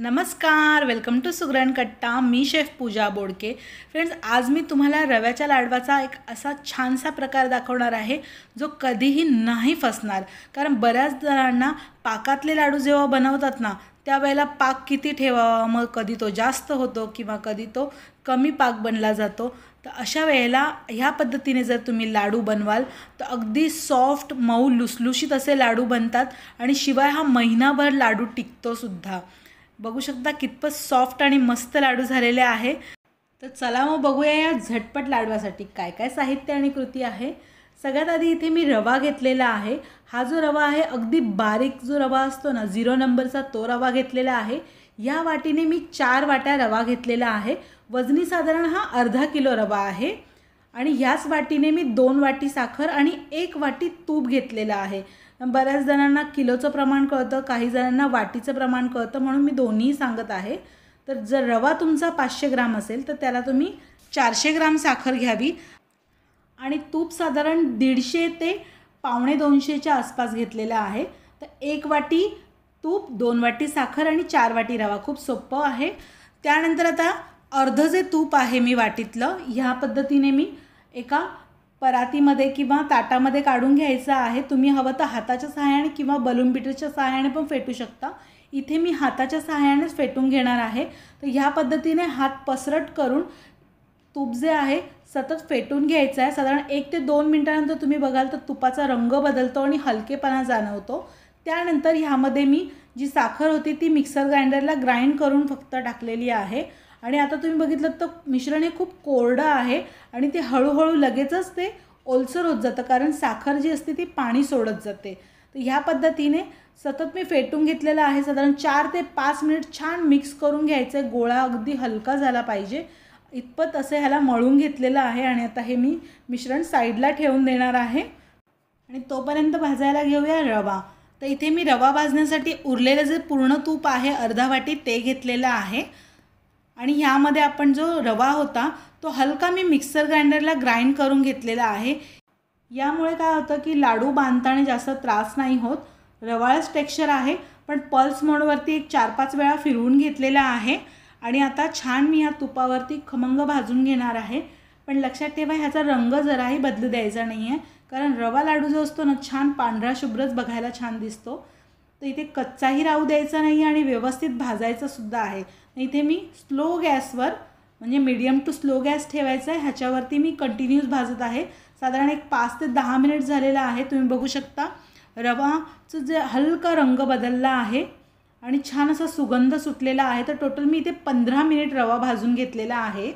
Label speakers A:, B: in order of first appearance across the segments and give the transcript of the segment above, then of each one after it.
A: नमस्कार welcome to सुग्रण कट्टा मी chef पूजा बोडके friends आज मी तुम्हाला रव्याच्या लाडवाचा एक असा छानसा प्रकार दाखवणार आहे जो कधीही नाही फसणार कारण बऱ्याच जणांना पाकातले लाडू जेव्हा बनवतात ना त्यावेळेला पाक किती ठेवावा मग कधी तो जास्त होतो किंवा कधी तो कमी पाक बनला जातो तर अशा वेळेला ह्या पद्धतीने जर तुम्ही लाडू बनवाल तर अगदी सॉफ्ट मऊ लुसलुशीत असे लाडू बनतात आणि शिवाय हा महिनाभर लाडू टिकतोसुद्धा बघू शकता कितपत सॉफ्ट आणि मस्त लाडू झालेले आहे तर चला मग बघूया या झटपट लाडवासाठी काय काय साहित्य आणि कृती आहे सगळ्यात आधी इथे मी रवा घेतलेला आहे हा जो रवा आहे अगदी बारीक जो रवा असतो ना झिरो नंबरचा तो रवा घेतलेला आहे या वाटीने मी चार वाट्या रवा घेतलेला आहे वजनी साधारण हा अर्धा किलो रवा आहे आणि ह्याच वाटीने मी दोन वाटी साखर आणि एक वाटी तूप घेतलेला आहे बऱ्याच जणांना किलोचं प्रमाण कळतं काही जणांना वाटीचं प्रमाण कळतं म्हणून मी दोन्ही सांगत आहे तर जर रवा तुमचा पाचशे ग्राम असेल तर त्याला तुम्ही चारशे ग्राम साखर घ्यावी आणि तूप साधारण दीडशे ते पावणे दोनशेच्या आसपास घेतलेलं आहे तर एक वाटी तूप दोन वाटी साखर आणि चार वाटी रवा खूप सोपं आहे त्यानंतर आता अर्ध जे तूप आहे मी वाटीतलं ह्या पद्धतीने मी एका परातीमध्ये किंवा ताटामध्ये काढून घ्यायचं आहे तुम्ही हवं तर हाताच्या सहाय्याने किंवा बलून बिटरच्या सहाय्याने पण फेटू शकता इथे मी हाताच्या सहाय्यानेच फेटून घेणार आहे तर ह्या पद्धतीने हात पसरट करून तूप जे आहे सतत फेटून घ्यायचं आहे साधारण एक ते दोन मिनटानंतर तुम्ही बघाल तर तुपाचा रंग बदलतो आणि हलकेपणा जाणवतो त्यानंतर ह्यामध्ये मी जी साखर होती ती मिक्सर ग्राइंडरला ग्राइंड करून फक्त टाकलेली आहे आणि आता तुम्ही बघितलं तर मिश्रण हे खूप कोरडं आहे आणि ते हळूहळू लगेचच ते ओलसर होत जातं कारण साखर जी असते ती पाणी सोडत जाते तर ह्या पद्धतीने सतत मी फेटून घेतलेलं आहे साधारण चार ते पाच मिनिट छान मिक्स करून घ्यायचं आहे गोळा अगदी हलका झाला पाहिजे इतपत असं ह्याला मळून घेतलेलं आहे आणि आता हे मी मिश्रण साईडला ठेवून देणार आहे आणि तोपर्यंत भाजायला घेऊया रवा तर इथे मी रवा भाजण्यासाठी उरलेलं जे पूर्ण तूप आहे अर्धा वाटी ते घेतलेलं आहे आणि ह्यामध्ये आपण जो रवा होता तो हलका मी मिक्सर ग्राइंडरला ग्राइंड करून घेतलेला आहे यामुळे काय होतं की लाडू बांधताना जास्त त्रास नाही होत रवाळच टेक्स्चर आहे पण पल्स मोडवरती एक चार पाच वेळा फिरवून घेतलेला आहे आणि आता छान मी ह्या तुपावरती खमंग भाजून घेणार आहे पण लक्षात ठेवा ह्याचा रंग जराही बदलू द्यायचा नाही आहे कारण रवा लाडू जो असतो ना छान पांढरा शुभ्रच बघायला छान दिसतो तर इथे कच्चाही राहू द्यायचा नाही आणि व्यवस्थित भाजायचं सुद्धा आहे इथे मी स्लो गॅसवर म्हणजे मीडियम टू स्लो गॅस ठेवायचा आहे ह्याच्यावरती मी कंटिन्यूस भाजत आहे साधारण एक पाच ते दहा मिनिट झालेला आहे तुम्ही बघू शकता रवाचं जे हलका रंग बदलला आहे आणि छान असा सुगंध सुटलेला आहे तर टोटल मी इथे पंधरा मिनिट रवा भाजून घेतलेला आहे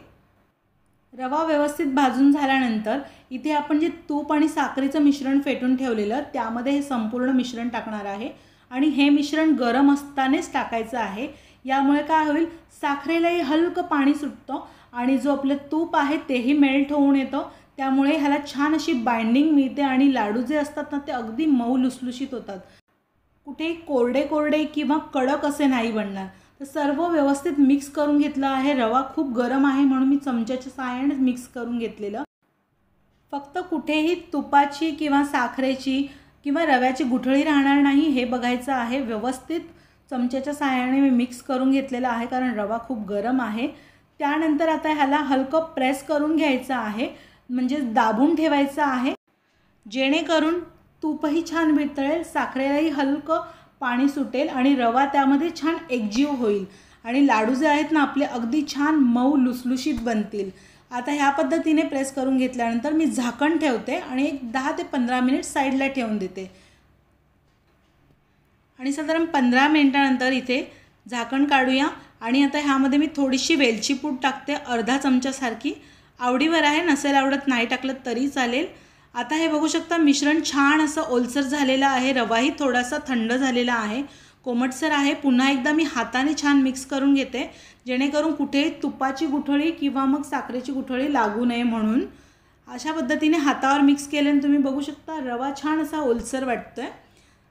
A: रवा व्यवस्थित भाजून झाल्यानंतर इथे आपण जे तूप आणि साखरेचं मिश्रण फेटून ठेवलेलं त्यामध्ये हे संपूर्ण मिश्रण टाकणार आहे आणि हे मिश्रण गरम असतानाच टाकायचं आहे यामुळे काय होईल साखरेलाही हलकं पाणी सुटतं आणि जो आपलं तूप आहे तेही मेल्ट होऊन येतं त्यामुळे ह्याला छान अशी बाइंडिंग मिळते आणि लाडू जे असतात ना ते अगदी मऊ लुसलुशीत होतात कुठेही कोरडे कोरडे किंवा कडक असे नाही बनणार तर सर्व व्यवस्थित मिक्स करून घेतलं आहे रवा खूप गरम आहे म्हणून मी चमच्याच्या सहाय्याने मिक्स करून घेतलेलं फक्त कुठेही तुपाची किंवा साखरेची किंवा रव्याची गुठळी राहणार नाही हे बघायचं आहे व्यवस्थित चमच्याच्या सहाय्याने मी मिक्स करून घेतलेला आहे कारण रवा खूप गरम आहे त्यानंतर आता ह्याला हलकं प्रेस करून घ्यायचं आहे म्हणजे दाबून ठेवायचं आहे जेणेकरून तूपही छान वितळेल साखरेलाही हलकं पाणी सुटेल आणि रवा त्यामध्ये छान एकजीव होईल आणि लाडू जे आहेत ना आपले अगदी छान मऊ लुसलुशीत बनतील आता ह्या पद्धतीने प्रेस करून घेतल्यानंतर मी झाकण ठेवते आणि एक दहा ते पंधरा मिनिट साईडला ठेवून देते आणि साधारण पंधरा मिनिटानंतर इथे झाकण काढूया आणि आता ह्यामध्ये मी थोडीशी वेलची पूड टाकते अर्धा चमच्यासारखी आवडीवर आहे नसेल आवडत नाही टाकलं तरी चालेल आता हे बघू शकता मिश्रण छान असं ओलसर झालेलं आहे रवाही थोडासा थंड झालेला आहे कोमटसर आहे पुन्हा एकदा मी हाताने छान मिक्स करून घेते जेणेकरून कुठेही तुपाची गुठळी किंवा मग साखरेची गुठळी लागू नये म्हणून अशा पद्धतीने हातावर मिक्स केल्याने तुम्ही बघू शकता रवा छान असा ओलसर वाटतो आहे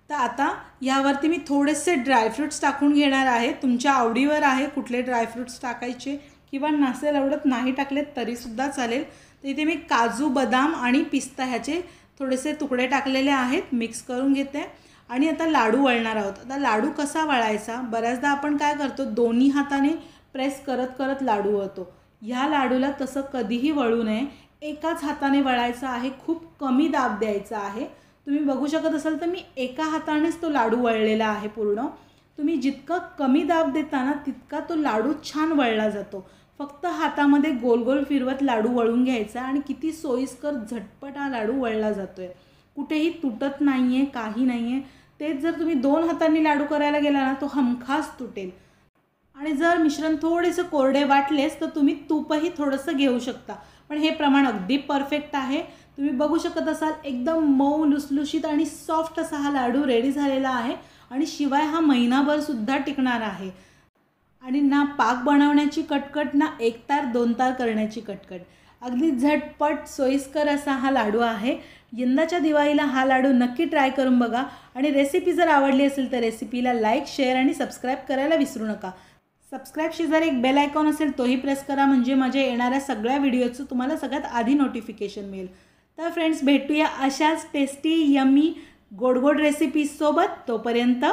A: तर आता यावरती मी थोडेसे ड्रायफ्रूट्स टाकून घेणार आहे तुमच्या आवडीवर आहे कुठले ड्रायफ्रूट्स टाकायचे किंवा नसेल आवडत नाही टाकले तरीसुद्धा चालेल तर इथे मी काजू बदाम आणि पिस्ता ह्याचे थोडेसे तुकडे टाकलेले आहेत मिक्स करून घेते आणि आता लाडू वळणार आहोत आता लाडू कसा वळायचा बऱ्याचदा आपण काय करतो दोन्ही हाताने प्रेस करत करत लाडू वळतो ह्या लाडूला तसं कधीही वळू नये एकाच हाताने वळायचा आहे खूप कमी दाब द्यायचा आहे तुम्ही बघू शकत असाल तर मी एका हातानेच तो लाडू वळलेला आहे पूर्ण तुम्ही जितकं कमी दाब देताना तितका तो लाडू छान वळला जातो फक्त हातामध्ये गोल गोल फिरवत लाडू वळून घ्यायचा आणि किती सोयीस्कर झटपट हा लाडू वळला जातो आहे कुठेही तुटत नाही आहे काही नाही आहे तेच जर तुम्ही दोन हातांनी लाडू करायला गेला ना तो हमखास तुटेल आणि जर मिश्रण थोडेसं कोरडे वाटलेस तर तुम्ही तूपही थोडंसं घेऊ शकता पण हे प्रमाण अगदी परफेक्ट आहे तुम्ही बघू शकत असाल एकदम मऊ लुसलुशीत आणि सॉफ्ट असा हा लाडू रेडी झालेला आहे आणि शिवाय हा महिनाभर सुद्धा टिकणार आहे आणि ना पाक बनवण्याची कटकट ना एक तार दोन तार करण्याची कटकट अगदी झटपट सोयीस्कर असा हा लाडू आहे यंदाच्या दिवाळीला हा लाडू नक्की ट्राय करून बघा आणि रेसिपी जर आवडली असेल तर रेसिपीला लाईक शेअर आणि सबस्क्राईब करायला विसरू नका सबस्क्राईब शेजारी एक बेल आयकॉन असेल तोही प्रेस करा म्हणजे माझ्या येणाऱ्या सगळ्या व्हिडिओचं तुम्हाला सगळ्यात आधी नोटिफिकेशन मिळेल तर फ्रेंड्स भेटूया अशाच टेस्टी यमी गोडगोड रेसिपीजसोबत तोपर्यंत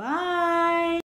A: बाय